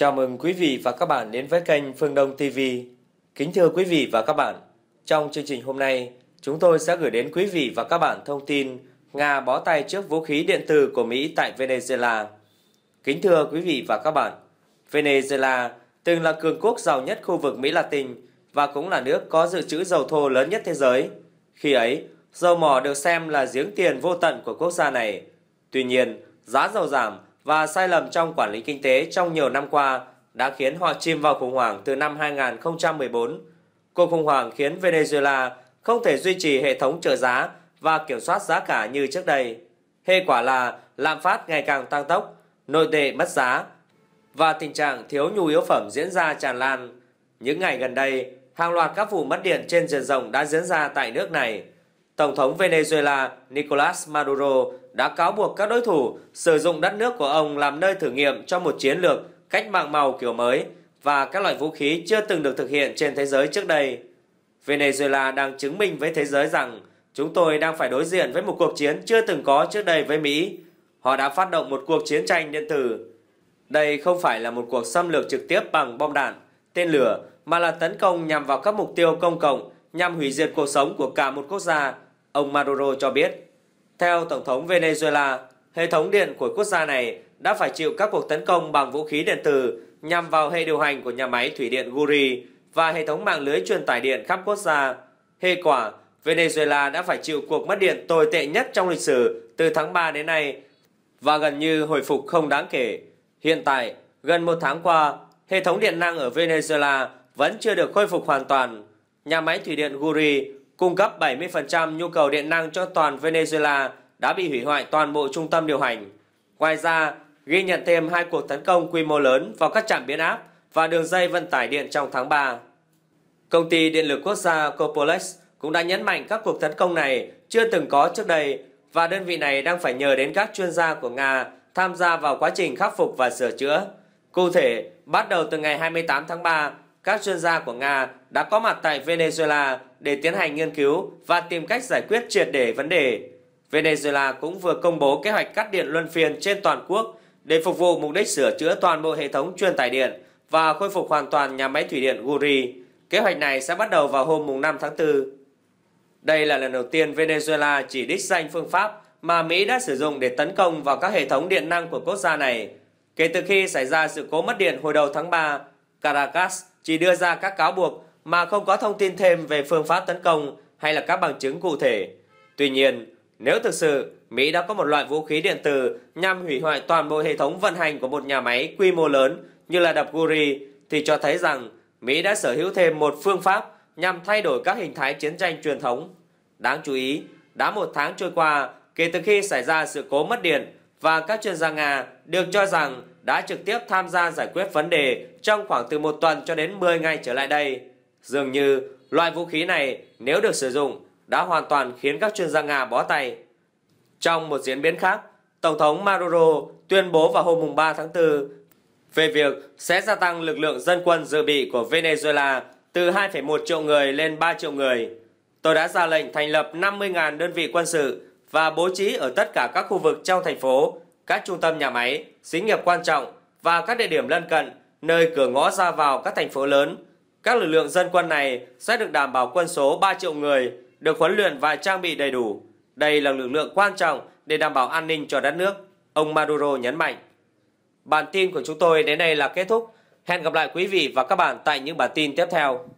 Chào mừng quý vị và các bạn đến với kênh Phương Đông TV. Kính thưa quý vị và các bạn, trong chương trình hôm nay, chúng tôi sẽ gửi đến quý vị và các bạn thông tin Nga bó tay trước vũ khí điện tử của Mỹ tại Venezuela. Kính thưa quý vị và các bạn, Venezuela từng là cường quốc giàu nhất khu vực Mỹ Latin và cũng là nước có dự trữ dầu thô lớn nhất thế giới. Khi ấy, dầu mỏ được xem là giếng tiền vô tận của quốc gia này. Tuy nhiên, giá dầu giảm và sai lầm trong quản lý kinh tế trong nhiều năm qua đã khiến họ chìm vào khủng hoảng từ năm 2014. Cuộc khủng hoảng khiến Venezuela không thể duy trì hệ thống trợ giá và kiểm soát giá cả như trước đây. Hệ quả là lạm phát ngày càng tăng tốc, nội tệ mất giá và tình trạng thiếu nhu yếu phẩm diễn ra tràn lan. Những ngày gần đây, hàng loạt các vụ mất điện trên diện rộng đã diễn ra tại nước này – Tổng thống Venezuela Nicolas Maduro đã cáo buộc các đối thủ sử dụng đất nước của ông làm nơi thử nghiệm cho một chiến lược cách mạng màu kiểu mới và các loại vũ khí chưa từng được thực hiện trên thế giới trước đây. Venezuela đang chứng minh với thế giới rằng chúng tôi đang phải đối diện với một cuộc chiến chưa từng có trước đây với Mỹ. Họ đã phát động một cuộc chiến tranh điện tử. Đây không phải là một cuộc xâm lược trực tiếp bằng bom đạn, tên lửa, mà là tấn công nhằm vào các mục tiêu công cộng, nhằm hủy diệt cuộc sống của cả một quốc gia Ông Maduro cho biết, theo Tổng thống Venezuela, hệ thống điện của quốc gia này đã phải chịu các cuộc tấn công bằng vũ khí điện tử nhằm vào hệ điều hành của nhà máy thủy điện Guri và hệ thống mạng lưới truyền tải điện khắp quốc gia. Hệ quả, Venezuela đã phải chịu cuộc mất điện tồi tệ nhất trong lịch sử từ tháng 3 đến nay và gần như hồi phục không đáng kể. Hiện tại, gần một tháng qua, hệ thống điện năng ở Venezuela vẫn chưa được khôi phục hoàn toàn. Nhà máy thủy điện Guri cung cấp 70% nhu cầu điện năng cho toàn Venezuela đã bị hủy hoại toàn bộ trung tâm điều hành. Ngoài ra, ghi nhận thêm hai cuộc tấn công quy mô lớn vào các trạm biến áp và đường dây vận tải điện trong tháng 3. Công ty Điện lực Quốc gia Copolex cũng đã nhấn mạnh các cuộc tấn công này chưa từng có trước đây và đơn vị này đang phải nhờ đến các chuyên gia của Nga tham gia vào quá trình khắc phục và sửa chữa. Cụ thể, bắt đầu từ ngày 28 tháng 3, các chuyên gia của Nga đã có mặt tại Venezuela để tiến hành nghiên cứu và tìm cách giải quyết triệt để vấn đề. Venezuela cũng vừa công bố kế hoạch cắt điện luân phiên trên toàn quốc để phục vụ mục đích sửa chữa toàn bộ hệ thống truyền tải điện và khôi phục hoàn toàn nhà máy thủy điện Guri. Kế hoạch này sẽ bắt đầu vào hôm mùng 5 tháng 4. Đây là lần đầu tiên Venezuela chỉ đích danh phương pháp mà Mỹ đã sử dụng để tấn công vào các hệ thống điện năng của quốc gia này. Kể từ khi xảy ra sự cố mất điện hồi đầu tháng 3, Caracas chỉ đưa ra các cáo buộc mà không có thông tin thêm về phương pháp tấn công hay là các bằng chứng cụ thể. Tuy nhiên, nếu thực sự Mỹ đã có một loại vũ khí điện tử nhằm hủy hoại toàn bộ hệ thống vận hành của một nhà máy quy mô lớn như là đập Guri thì cho thấy rằng Mỹ đã sở hữu thêm một phương pháp nhằm thay đổi các hình thái chiến tranh truyền thống. Đáng chú ý, đã một tháng trôi qua kể từ khi xảy ra sự cố mất điện và các chuyên gia Nga được cho rằng đã trực tiếp tham gia giải quyết vấn đề trong khoảng từ một tuần cho đến 10 ngày trở lại đây. Dường như loại vũ khí này nếu được sử dụng đã hoàn toàn khiến các chuyên gia Nga bó tay. Trong một diễn biến khác, Tổng thống Maduro tuyên bố vào hôm 3 tháng 4 về việc sẽ gia tăng lực lượng dân quân dự bị của Venezuela từ 2,1 triệu người lên 3 triệu người. Tôi đã ra lệnh thành lập 50.000 đơn vị quân sự và bố trí ở tất cả các khu vực trong thành phố, các trung tâm nhà máy, xí nghiệp quan trọng và các địa điểm lân cận, nơi cửa ngõ ra vào các thành phố lớn các lực lượng dân quân này sẽ được đảm bảo quân số 3 triệu người, được huấn luyện và trang bị đầy đủ. Đây là lực lượng quan trọng để đảm bảo an ninh cho đất nước, ông Maduro nhấn mạnh. Bản tin của chúng tôi đến đây là kết thúc. Hẹn gặp lại quý vị và các bạn tại những bản tin tiếp theo.